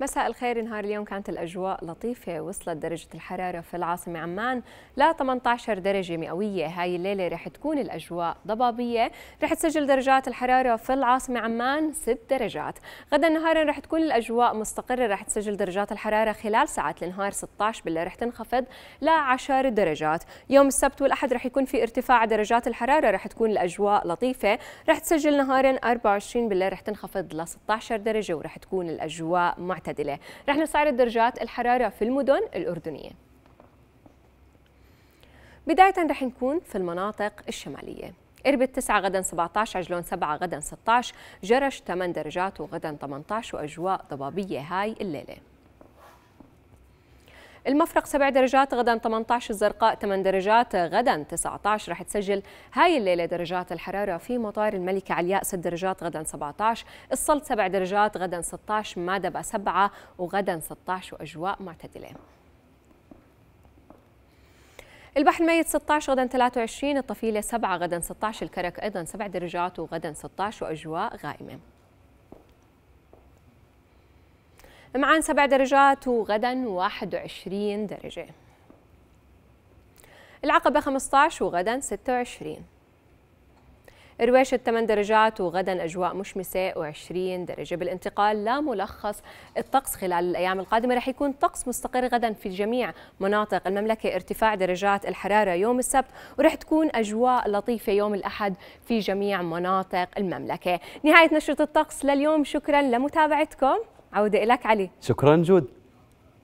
مساء الخير نهار اليوم كانت الأجواء لطيفة وصلت درجة الحرارة في العاصمة عمان ل 18 درجة مئوية هاي الليلة رح تكون الأجواء ضبابية رح تسجل درجات الحرارة في العاصمة عمان 6 درجات غدا نهارا رح تكون الأجواء مستقرة رح تسجل درجات الحرارة خلال ساعات النهار 16 بالليل رح تنخفض ل 10 درجات يوم السبت والأحد رح يكون في ارتفاع درجات الحرارة رح تكون الأجواء لطيفة رح تسجل نهارا 24 بالليل رح تنخفض ل 16 درجة ورح تكون الأجواء معتدلة معتدلة رح نستعرض درجات الحرارة في المدن الأردنية بداية رح نكون في المناطق الشمالية إربد 9 غدا 17 عجلون 7 غدا 16 جرش 8 درجات وغدا 18 وأجواء ضبابية هاي الليلة المفرق 7 درجات غدا 18 الزرقاء 8 درجات غدا 19 رح تسجل هاي الليله درجات الحراره في مطار الملكه علياء 6 درجات غدا 17 السلط 7 درجات غدا 16 مادبا 7 وغدا 16 واجواء معتدله البحر الميت 16 غدا 23 الطفيلة 7 غدا 16 الكرك أيضا 7 درجات وغدا 16 وأجواء غائمة معان 7 درجات وغدا 21 درجة العقبة 15 وغدا 26 رويشة 8 درجات وغدا أجواء مشمسة و20 درجة بالانتقال لا ملخص الطقس خلال الأيام القادمة رح يكون طقس مستقر غدا في جميع مناطق المملكة ارتفاع درجات الحرارة يوم السبت ورح تكون أجواء لطيفة يوم الأحد في جميع مناطق المملكة نهاية نشرة الطقس لليوم شكرا لمتابعتكم عودة لك علي شكرا جود